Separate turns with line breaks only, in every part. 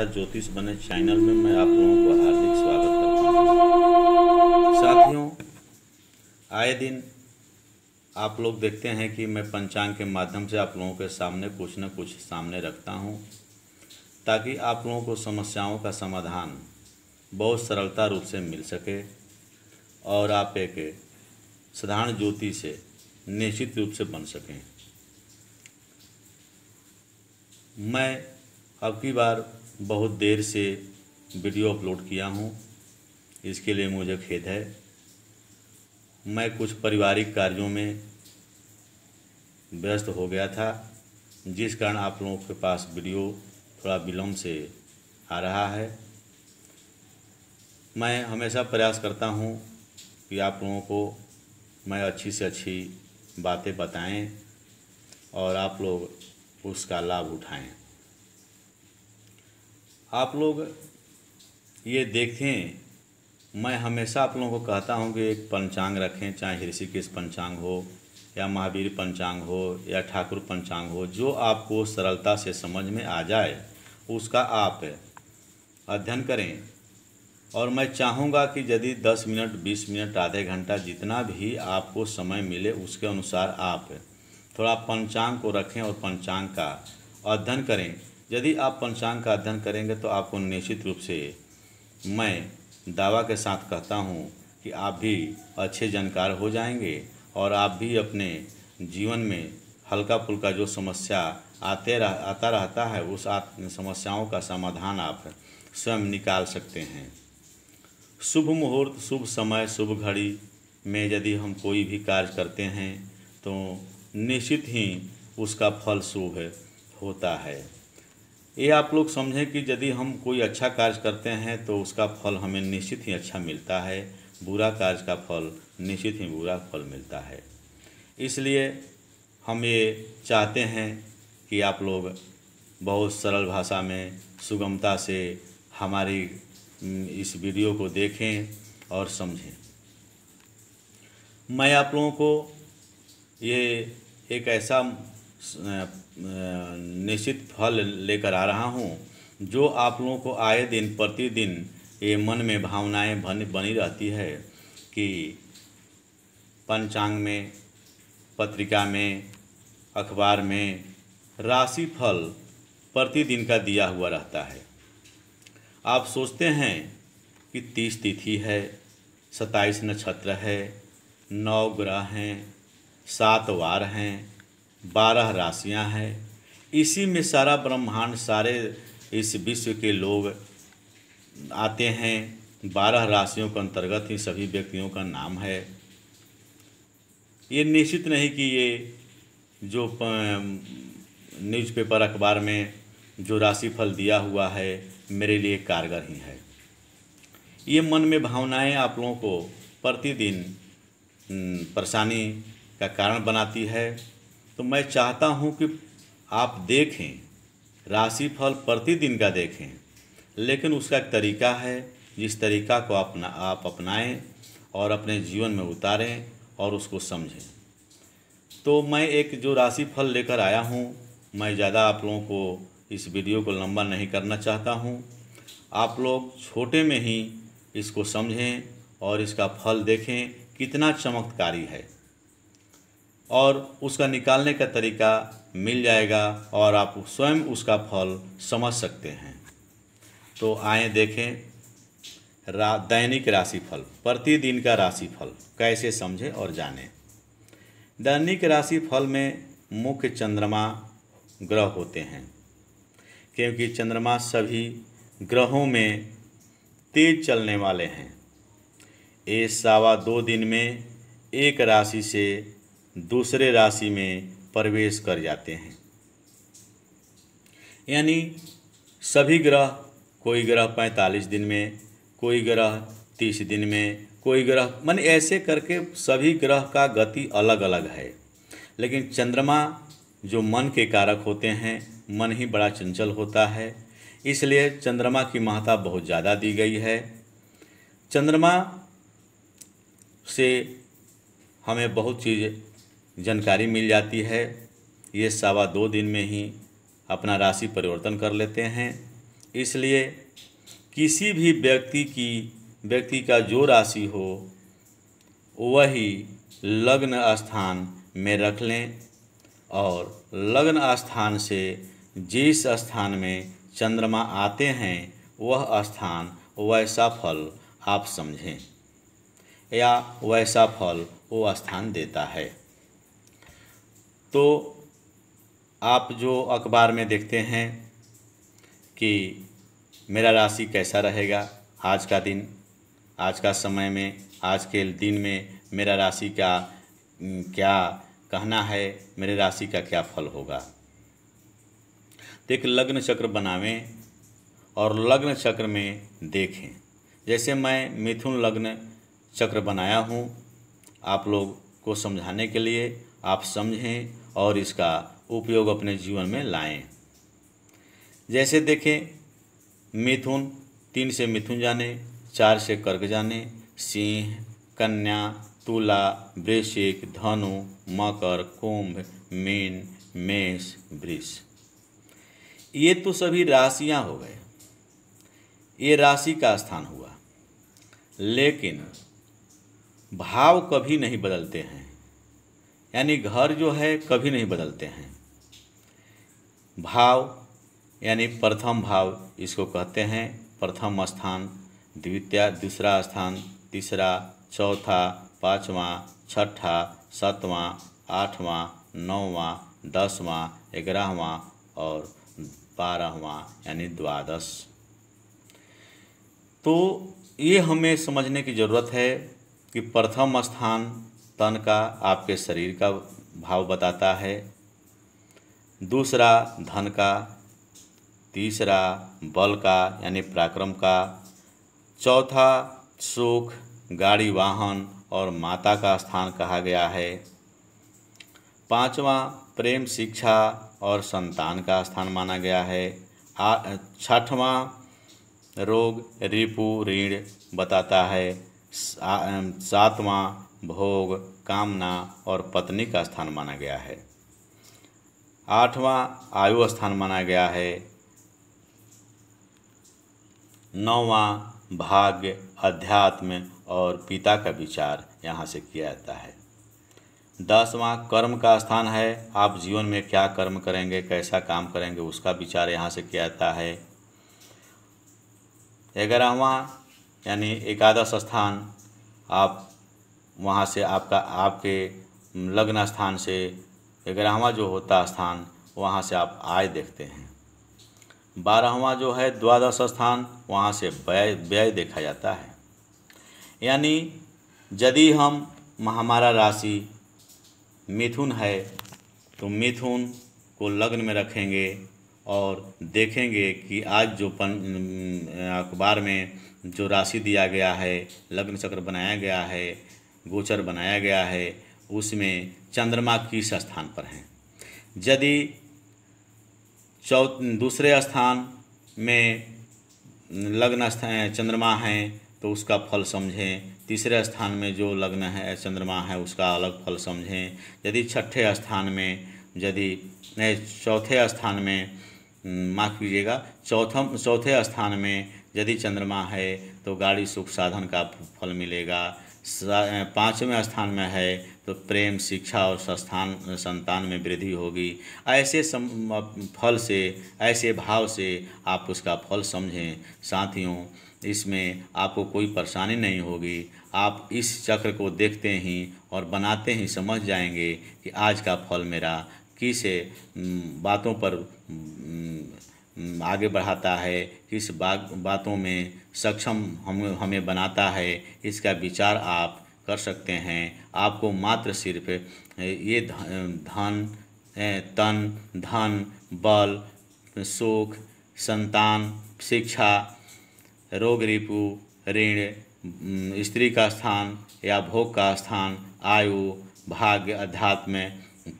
कथा ज्योतिष बने चैनल में मैं आप लोगों को हार्दिक स्वागत करता हूँ साथियों आए दिन आप लोग देखते हैं कि मैं पंचांग के माध्यम से आप लोगों के सामने कुछ न कुछ सामने रखता हूँ ताकि आप लोगों को समस्याओं का समाधान बहुत सरलता रूप से मिल सके और आप एक साधारण ज्योति से निश्चित रूप से बन सकें मैं अब की बार बहुत देर से वीडियो अपलोड किया हूँ इसके लिए मुझे खेद है मैं कुछ पारिवारिक कार्यों में व्यस्त हो गया था जिस कारण आप लोगों के पास वीडियो थोड़ा विलम्ब से आ रहा है मैं हमेशा प्रयास करता हूँ कि आप लोगों को मैं अच्छी से अच्छी बातें बताएं और आप लोग उसका लाभ उठाएं आप लोग ये देखें मैं हमेशा आप लोगों को कहता हूँ कि एक पंचांग रखें चाहे ऋषिकेश पंचांग हो या महावीर पंचांग हो या ठाकुर पंचांग हो जो आपको सरलता से समझ में आ जाए उसका आप अध्ययन करें और मैं चाहूँगा कि यदि 10 मिनट 20 मिनट आधे घंटा जितना भी आपको समय मिले उसके अनुसार आप थोड़ा पंचांग को रखें और पंचांग का अध्ययन करें यदि आप पंचांग का अध्ययन करेंगे तो आपको निश्चित रूप से मैं दावा के साथ कहता हूँ कि आप भी अच्छे जानकार हो जाएंगे और आप भी अपने जीवन में हल्का फुल्का जो समस्या आते रह, आता रहता है उस समस्याओं का समाधान आप स्वयं निकाल सकते हैं शुभ मुहूर्त शुभ समय शुभ घड़ी में यदि हम कोई भी कार्य करते हैं तो निश्चित ही उसका फल शुभ होता है ये आप लोग समझें कि यदि हम कोई अच्छा कार्य करते हैं तो उसका फल हमें निश्चित ही अच्छा मिलता है बुरा कार्य का फल निश्चित ही बुरा फल मिलता है इसलिए हम ये चाहते हैं कि आप लोग बहुत सरल भाषा में सुगमता से हमारी इस वीडियो को देखें और समझें मैं आप लोगों को ये एक ऐसा निश्चित फल लेकर आ रहा हूँ जो आप लोगों को आए दिन प्रतिदिन ये मन में भावनाएं बन बनी रहती है कि पंचांग में पत्रिका में अखबार में राशि फल प्रतिदिन का दिया हुआ रहता है आप सोचते हैं कि तीस तिथि है सत्ताईस नक्षत्र है नौ ग्रह हैं सात वार हैं बारह राशियां हैं इसी में सारा ब्रह्मांड सारे इस विश्व के लोग आते हैं बारह राशियों के अंतर्गत ही सभी व्यक्तियों का नाम है ये निश्चित नहीं कि ये जो न्यूज़पेपर अखबार में जो राशिफल दिया हुआ है मेरे लिए कारगर ही है ये मन में भावनाएं आप लोगों को प्रतिदिन परेशानी का कारण बनाती है तो मैं चाहता हूँ कि आप देखें राशिफल प्रतिदिन का देखें लेकिन उसका एक तरीका है जिस तरीका को अपना आप अपनाएं और अपने जीवन में उतारें और उसको समझें तो मैं एक जो राशिफल लेकर आया हूँ मैं ज़्यादा आप लोगों को इस वीडियो को लंबा नहीं करना चाहता हूँ आप लोग छोटे में ही इसको समझें और इसका फल देखें कितना चमत्कारी है और उसका निकालने का तरीका मिल जाएगा और आप स्वयं उसका फल समझ सकते हैं तो आए देखें रा दैनिक राशिफल प्रतिदिन का राशिफल कैसे समझें और जानें दैनिक राशिफल में मुख्य चंद्रमा ग्रह होते हैं क्योंकि चंद्रमा सभी ग्रहों में तेज चलने वाले हैं ये सावा दो दिन में एक राशि से दूसरे राशि में प्रवेश कर जाते हैं यानी सभी ग्रह कोई ग्रह पैंतालीस दिन में कोई ग्रह तीस दिन में कोई ग्रह मन ऐसे करके सभी ग्रह का गति अलग अलग है लेकिन चंद्रमा जो मन के कारक होते हैं मन ही बड़ा चंचल होता है इसलिए चंद्रमा की महत्ता बहुत ज़्यादा दी गई है चंद्रमा से हमें बहुत चीज़ जानकारी मिल जाती है ये सवा दो दिन में ही अपना राशि परिवर्तन कर लेते हैं इसलिए किसी भी व्यक्ति की व्यक्ति का जो राशि हो वही लग्न स्थान में रख लें और लग्न स्थान से जिस स्थान में चंद्रमा आते हैं वह स्थान वैसा फल आप समझें या वैसा फल वो स्थान देता है तो आप जो अखबार में देखते हैं कि मेरा राशि कैसा रहेगा आज का दिन आज का समय में आज के दिन में मेरा राशि का क्या कहना है मेरे राशि का क्या फल होगा तो एक लग्न चक्र बनावें और लग्न चक्र में देखें जैसे मैं मिथुन लग्न चक्र बनाया हूँ आप लोग को समझाने के लिए आप समझें और इसका उपयोग अपने जीवन में लाएं जैसे देखें मिथुन तीन से मिथुन जाने चार से कर्क जाने सिंह कन्या तुला वृश्चिक धनु मकर कुंभ मीन मेष वृष ये तो सभी राशियां हो गए ये राशि का स्थान हुआ लेकिन भाव कभी नहीं बदलते हैं यानी घर जो है कभी नहीं बदलते हैं भाव यानी प्रथम भाव इसको कहते हैं प्रथम स्थान द्वितीय दूसरा स्थान तीसरा चौथा पाँचवा छठा सातवां आठवां नौवां दसवां ग्यारहवां और बारहवां यानी द्वादश तो ये हमें समझने की ज़रूरत है कि प्रथम स्थान तन का आपके शरीर का भाव बताता है दूसरा धन का तीसरा बल का यानी पराक्रम का चौथा सुख गाड़ी वाहन और माता का स्थान कहा गया है पांचवा प्रेम शिक्षा और संतान का स्थान माना गया है छठवां रोग रिपु ऋण बताता है सातवां भोग कामना और पत्नी का स्थान माना गया है आठवां आयु स्थान माना गया है नौवां भाग्य अध्यात्म और पिता का विचार यहाँ से किया जाता है दसवां कर्म का स्थान है आप जीवन में क्या कर्म करेंगे कैसा काम करेंगे उसका विचार यहाँ से किया जाता है ग्यारहवा यानी एकादश स्थान आप वहाँ से आपका आपके लग्न स्थान से ग्यारहवा जो होता स्थान वहाँ से आप आय देखते हैं बारहवा जो है द्वादश स्थान वहाँ से व्यय व्यय देखा जाता है यानी यदि हम हमारा राशि मिथुन है तो मिथुन को लग्न में रखेंगे और देखेंगे कि आज जो पन अखबार में जो राशि दिया गया है लग्न चक्र बनाया गया है गोचर बनाया गया है उसमें चंद्रमा किस स्थान पर है यदि चौ दूसरे स्थान में लग्न स्थान चंद्रमा है तो उसका फल समझें तीसरे स्थान में जो लग्न है चंद्रमा है उसका अलग फल समझें यदि छठे स्थान में यदि चौथे स्थान में माफ़ कीजिएगा चौथम चौथे स्थान में यदि चंद्रमा है तो गाड़ी सुख साधन का फल मिलेगा पाँचवें स्थान में है तो प्रेम शिक्षा और संस्थान संतान में वृद्धि होगी ऐसे सम, फल से ऐसे भाव से आप उसका फल समझें साथियों इसमें आपको कोई परेशानी नहीं होगी आप इस चक्र को देखते ही और बनाते ही समझ जाएंगे कि आज का फल मेरा किस बातों पर आगे बढ़ाता है किस बातों में सक्षम हम हमें बनाता है इसका विचार आप कर सकते हैं आपको मात्र सिर्फ ये धन तन धन बल सुख संतान शिक्षा रोग रिपु ऋण स्त्री का स्थान या भोग का स्थान आयु भाग्य अध्यात्म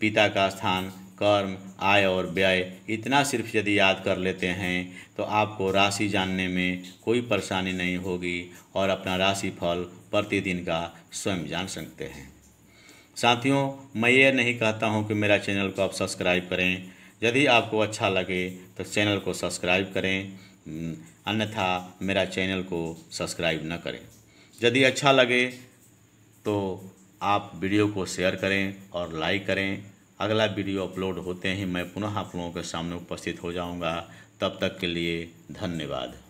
पिता का स्थान कर्म आय और व्यय इतना सिर्फ यदि याद कर लेते हैं तो आपको राशि जानने में कोई परेशानी नहीं होगी और अपना राशि फल प्रतिदिन का स्वयं जान सकते हैं साथियों मैं ये नहीं कहता हूँ कि मेरा चैनल को आप सब्सक्राइब करें यदि आपको अच्छा लगे तो चैनल को सब्सक्राइब करें हम्म, अन्यथा मेरा चैनल को सब्सक्राइब न करें यदि अच्छा लगे तो आप वीडियो को शेयर करें और लाइक करें अगला वीडियो अपलोड होते ही मैं पुनः आप लोगों के सामने उपस्थित हो जाऊँगा तब तक के लिए धन्यवाद